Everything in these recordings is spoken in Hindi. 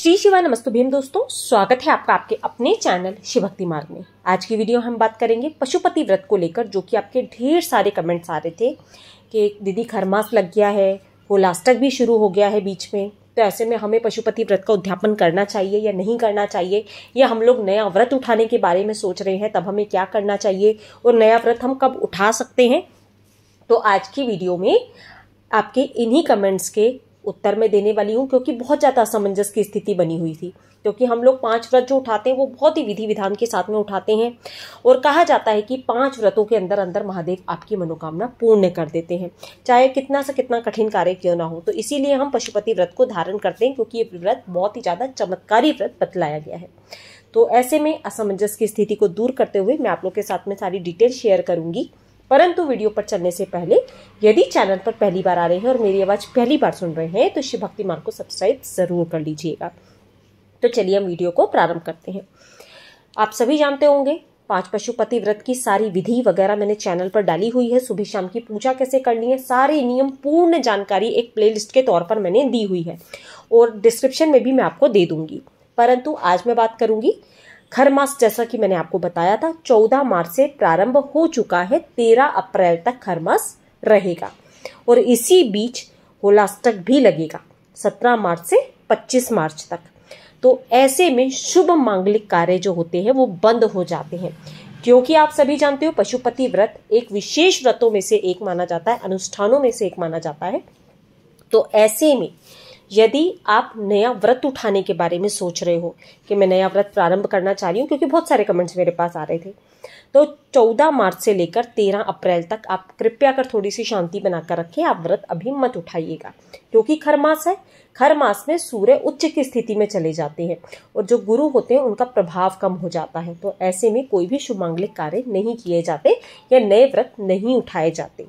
श्री शिवा भीम दोस्तों स्वागत है आपका आपके अपने चैनल शिवभक्ति मार्ग में आज की वीडियो हम बात करेंगे पशुपति व्रत को लेकर जो कि आपके ढेर सारे कमेंट्स आ रहे थे कि दीदी खरमास लग गया है होलास्टक भी शुरू हो गया है बीच में तो ऐसे में हमें पशुपति व्रत का उद्यापन करना चाहिए या नहीं करना चाहिए या हम लोग नया व्रत उठाने के बारे में सोच रहे हैं तब हमें क्या करना चाहिए और नया व्रत हम कब उठा सकते हैं तो आज की वीडियो में आपके इन्हीं कमेंट्स के उत्तर में देने वाली हूँ क्योंकि बहुत ज़्यादा असमंजस की स्थिति बनी हुई थी क्योंकि हम लोग पांच व्रत जो उठाते हैं वो बहुत ही विधि विधान के साथ में उठाते हैं और कहा जाता है कि पांच व्रतों के अंदर अंदर महादेव आपकी मनोकामना पूर्ण कर देते हैं चाहे कितना से कितना कठिन कार्य क्यों ना हो तो इसीलिए हम पशुपति व्रत को धारण करते हैं क्योंकि ये व्रत बहुत ही ज़्यादा चमत्कारी व्रत बतलाया गया है तो ऐसे में असमंजस की स्थिति को दूर करते हुए मैं आप लोग के साथ में सारी डिटेल शेयर करूंगी परंतु वीडियो पर चलने से पहले यदि चैनल पर पहली बार आ रहे हैं और मेरी आवाज़ पहली बार सुन रहे हैं तो शिव भक्ति मार्ग को सब्सक्राइब ज़रूर कर लीजिएगा तो चलिए हम वीडियो को प्रारंभ करते हैं आप सभी जानते होंगे पांच पशुपति व्रत की सारी विधि वगैरह मैंने चैनल पर डाली हुई है सुबह शाम की पूजा कैसे करनी है सारे नियम पूर्ण जानकारी एक प्लेलिस्ट के तौर पर मैंने दी हुई है और डिस्क्रिप्शन में भी मैं आपको दे दूंगी परंतु आज मैं बात करूंगी खरमास जैसा कि मैंने आपको बताया था 14 मार्च से प्रारंभ हो चुका है 13 अप्रैल तक खरमास रहेगा और इसी बीच होलास्टक भी लगेगा 17 मार्च से 25 मार्च तक तो ऐसे में शुभ मांगलिक कार्य जो होते हैं वो बंद हो जाते हैं क्योंकि आप सभी जानते हो पशुपति व्रत एक विशेष व्रतों में से एक माना जाता है अनुष्ठानों में से एक माना जाता है तो ऐसे में यदि आप नया व्रत उठाने के बारे में सोच रहे हो कि मैं नया व्रत प्रारंभ करना चाह रही हूँ क्योंकि बहुत सारे कमेंट्स मेरे पास आ रहे थे तो 14 मार्च से लेकर 13 अप्रैल तक आप कृपया कर थोड़ी सी शांति बनाकर रखें आप व्रत अभी मत उठाइएगा क्योंकि खर मास है खर मास में सूर्य उच्च की स्थिति में चले जाते हैं और जो गुरु होते हैं उनका प्रभाव कम हो जाता है तो ऐसे में कोई भी शुभ मांगलिक कार्य नहीं किए जाते या नए व्रत नहीं उठाए जाते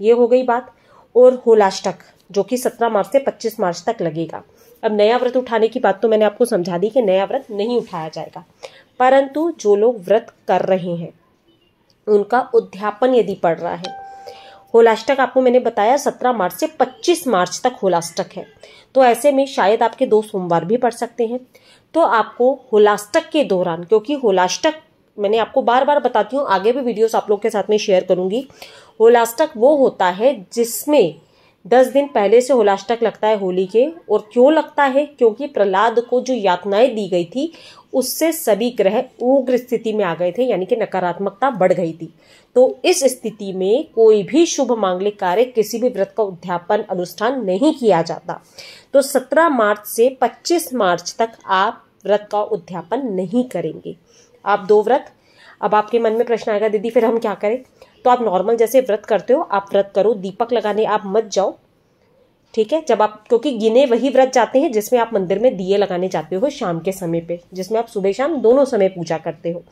ये हो गई बात और होलाष्टक जो कि 17 मार्च से 25 मार्च तक लगेगा अब नया व्रत उठाने की बात तो मैंने आपको समझा दी कि नया व्रत नहीं उठाया जाएगा परंतु जो लोग व्रत कर रहे हैं उनका उद्यापन यदि पड़ रहा है होलाष्टक आपको मैंने बताया सत्रह मार्च से पच्चीस मार्च तक होलाष्टक है तो ऐसे में शायद आपके दो सोमवार भी पड़ सकते हैं तो आपको होलाष्टक के दौरान क्योंकि होलाष्टक मैंने आपको बार बार बताती हूँ आगे भी वीडियोस आप लोग के साथ में शेयर करूंगी होलाष्टक वो होता है जिसमें दस दिन पहले से होलाष्टक लगता है होली के और क्यों लगता है क्योंकि प्रहलाद को जो यातनाएं दी गई थी उससे सभी ग्रह उग्र स्थिति में आ गए थे यानी कि नकारात्मकता बढ़ गई थी तो इस स्थिति में कोई भी शुभ मांगलिक कार्य किसी भी व्रत का उद्यापन अनुष्ठान नहीं किया जाता तो 17 मार्च से 25 मार्च तक आप व्रत का उद्यापन नहीं करेंगे आप दो व्रत अब आपके मन में प्रश्न आएगा दीदी फिर हम क्या करें तो आप नॉर्मल जैसे व्रत करते हो आप व्रत करो दीपक लगाने आप मत जाओ ठीक है जब आप क्योंकि गिने वही व्रत जाते हैं जिसमें आप मंदिर में दिए लगाने जाते हो शाम के समय पे जिसमें आप सुबह शाम दोनों समय पूजा करते हो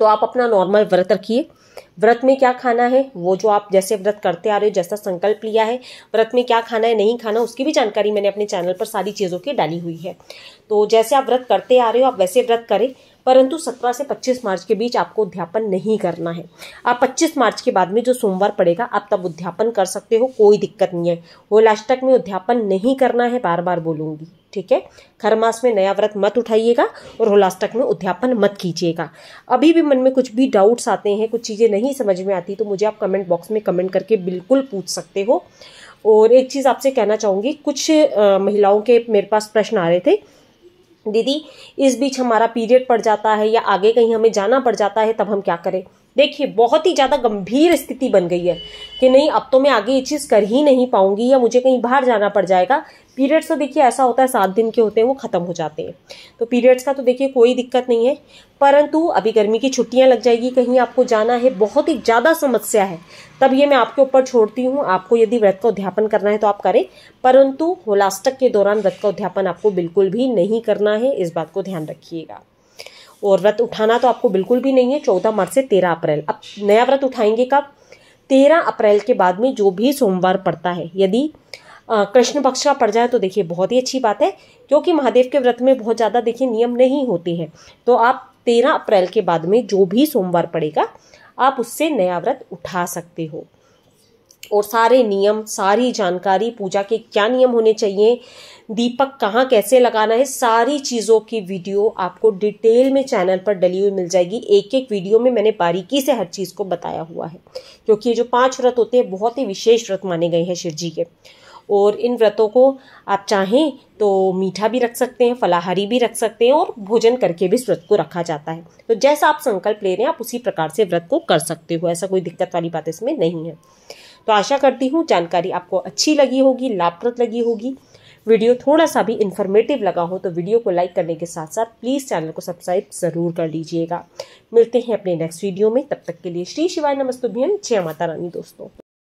तो आप अपना नॉर्मल व्रत रखिए व्रत में क्या खाना है वो जो आप जैसे व्रत करते आ रहे हो जैसा संकल्प लिया है व्रत में क्या खाना है नहीं खाना उसकी भी जानकारी मैंने अपने चैनल पर सारी चीज़ों की डाली हुई है तो जैसे आप व्रत करते आ रहे हो आप वैसे व्रत करें परंतु 17 से 25 मार्च के बीच आपको उद्यापन नहीं करना है आप 25 मार्च के बाद में जो सोमवार पड़ेगा आप तब उद्यापन कर सकते हो कोई दिक्कत नहीं है वो लास्ट तक में उद्यापन नहीं करना है बार बार बोलूंगी ठीक है खर मास में नया व्रत मत उठाइएगा और होलास्टक में उद्यापन मत कीजिएगा अभी भी मन में कुछ भी डाउट्स आते हैं कुछ चीज़ें नहीं नहीं समझ में आती तो मुझे आप कमेंट बॉक्स में कमेंट करके बिल्कुल पूछ सकते हो और एक चीज़ आपसे कहना चाहूँगी कुछ महिलाओं के मेरे पास प्रश्न आ रहे थे दीदी इस बीच हमारा पीरियड पड़ जाता है या आगे कहीं हमें जाना पड़ जाता है तब हम क्या करें देखिए बहुत ही ज़्यादा गंभीर स्थिति बन गई है कि नहीं अब तो मैं आगे ये चीज़ कर ही नहीं पाऊंगी या मुझे कहीं बाहर जाना पड़ जाएगा पीरियड्स तो देखिए ऐसा होता है सात दिन के होते हैं वो ख़त्म हो जाते हैं तो पीरियड्स का तो देखिए कोई दिक्कत नहीं है परंतु अभी गर्मी की छुट्टियां लग जाएगी कहीं आपको जाना है बहुत ही ज़्यादा समस्या है तब ये मैं आपके ऊपर छोड़ती हूँ आपको यदि व्रत का उद्यापन करना है तो आप करें परंतु होलास्टक के दौरान व्रत का उद्यापन आपको बिल्कुल भी नहीं करना है इस बात को ध्यान रखिएगा और व्रत उठाना तो आपको बिल्कुल भी नहीं है चौदह मार्च से तेरह अप्रैल अब नया व्रत उठाएंगे कब तेरह अप्रैल के बाद में जो भी सोमवार पड़ता है यदि कृष्ण पक्ष का पड़ जाए तो देखिए बहुत ही अच्छी बात है क्योंकि महादेव के व्रत में बहुत ज़्यादा देखिए नियम नहीं होते हैं तो आप तेरह अप्रैल के बाद में जो भी सोमवार पड़ेगा आप उससे नया व्रत उठा सकते हो और सारे नियम सारी जानकारी पूजा के क्या नियम होने चाहिए दीपक कहाँ कैसे लगाना है सारी चीज़ों की वीडियो आपको डिटेल में चैनल पर डली हुई मिल जाएगी एक एक वीडियो में मैंने बारीकी से हर चीज़ को बताया हुआ है क्योंकि ये जो पांच व्रत होते हैं बहुत ही विशेष व्रत माने गए हैं शिव जी के और इन व्रतों को आप चाहें तो मीठा भी रख सकते हैं फलाहारी भी रख सकते हैं और भोजन करके भी इस व्रत को रखा जाता है तो जैसा आप संकल्प ले रहे हैं आप उसी प्रकार से व्रत को कर सकते हो ऐसा कोई दिक्कत वाली बात इसमें नहीं है तो आशा करती हूँ जानकारी आपको अच्छी लगी होगी लाभप्रद लगी होगी वीडियो थोड़ा सा भी इन्फॉर्मेटिव लगा हो तो वीडियो को लाइक करने के साथ साथ प्लीज़ चैनल को सब्सक्राइब ज़रूर कर लीजिएगा मिलते हैं अपने नेक्स्ट वीडियो में तब तक के लिए श्री शिवाय नमस्तुभ्यम जय माता रानी दोस्तों